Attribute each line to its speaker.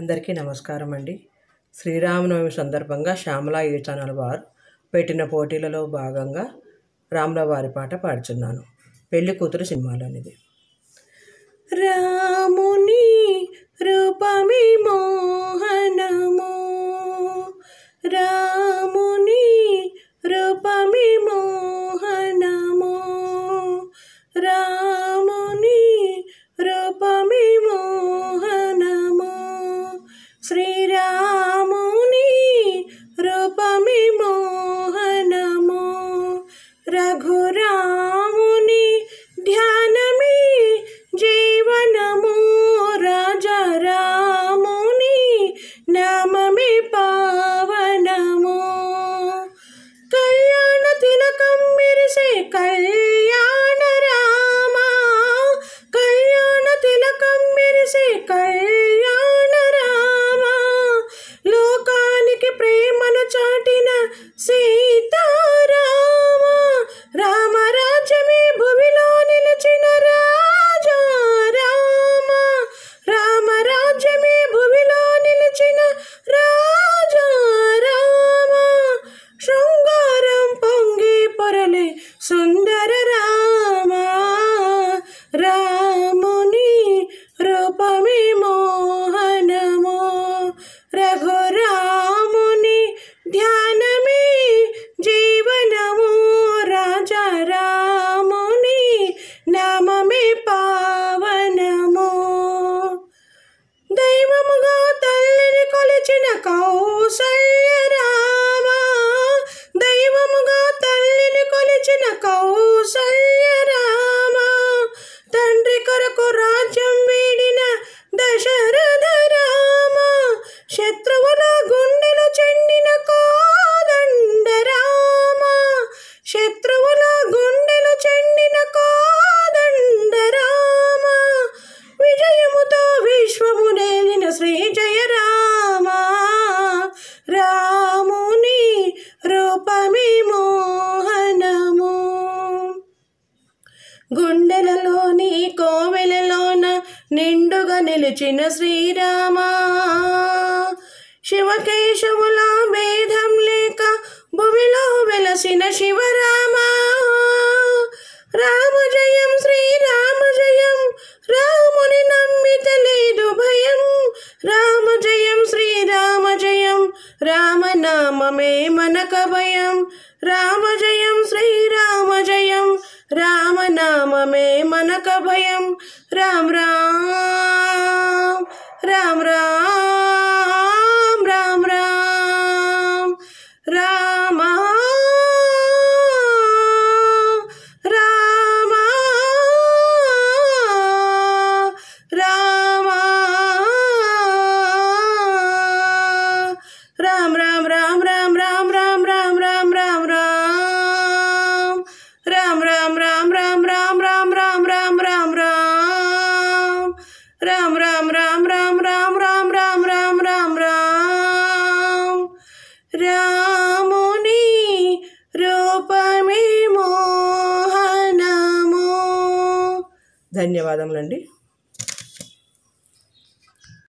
Speaker 1: అందరికీ నమస్కారం అండి శ్రీరామనవమి సందర్భంగా శ్యామలా ఈ ఛానల్ వారు పెట్టిన పోటీలలో భాగంగా రాముల వారి పాట పాడుచున్నాను పెళ్లి కూతురు అనేది రాముని సీతారామ రామరాజ్యమే భూమిలో నిలిచిన రాజా రామ రామరాజ్యమే భూమిలో నిలిచిన రాజా రామ శృంగారం పొంగి పొరలే సుందర రామ రాముని రూపమే మోహనమో రఘురా విమోహనము గుండెలలోని కోవెలలోన నిండుగా నిలిచిన శ్రీరామ శివకేశవుల భేదం లే राम मे मन कवयम राम जयम श्री राम जयम राम नाम मे मन कवयम राम राम राम राम राम राम राम ధన్యవాదములండి